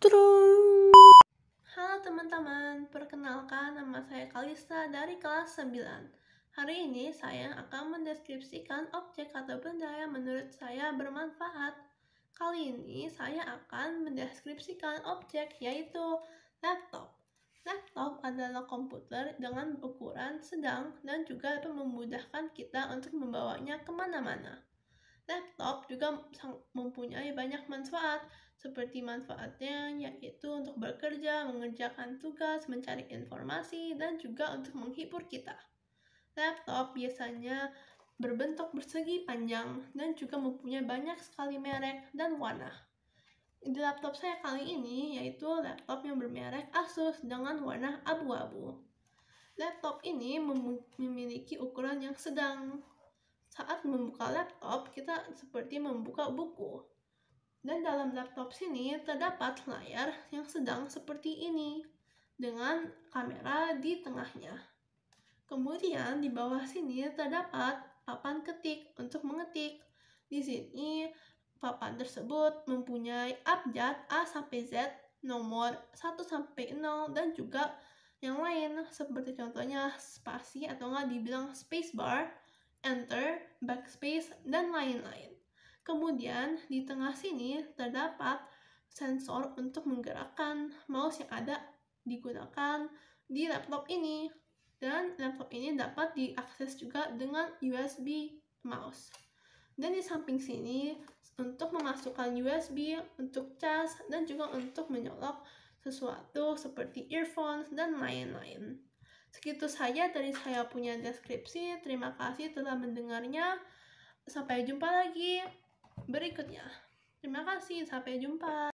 Halo teman-teman, perkenalkan nama saya Kalista dari kelas 9. Hari ini saya akan mendeskripsikan objek atau benda yang menurut saya bermanfaat. Kali ini saya akan mendeskripsikan objek yaitu laptop. Laptop adalah komputer dengan ukuran sedang dan juga memudahkan kita untuk membawanya kemana-mana. Laptop juga mempunyai banyak manfaat, seperti manfaatnya yaitu untuk bekerja, mengerjakan tugas, mencari informasi, dan juga untuk menghibur kita. Laptop biasanya berbentuk persegi panjang dan juga mempunyai banyak sekali merek dan warna. Di laptop saya kali ini yaitu laptop yang bermerek Asus dengan warna abu-abu. Laptop ini memiliki ukuran yang sedang, saat membuka laptop, kita seperti membuka buku. Dan dalam laptop sini terdapat layar yang sedang seperti ini, dengan kamera di tengahnya. Kemudian di bawah sini terdapat papan ketik untuk mengetik. Di sini papan tersebut mempunyai abjad A sampai Z, nomor 1 sampai 0 dan juga yang lain seperti contohnya spasi atau nggak dibilang spacebar enter, backspace, dan lain-lain. Kemudian, di tengah sini terdapat sensor untuk menggerakkan mouse yang ada digunakan di laptop ini. Dan laptop ini dapat diakses juga dengan USB mouse. Dan di samping sini, untuk memasukkan USB, untuk cas, dan juga untuk menyolok sesuatu seperti earphones dan lain-lain. Segitu saja dari saya punya deskripsi. Terima kasih telah mendengarnya. Sampai jumpa lagi berikutnya. Terima kasih, sampai jumpa.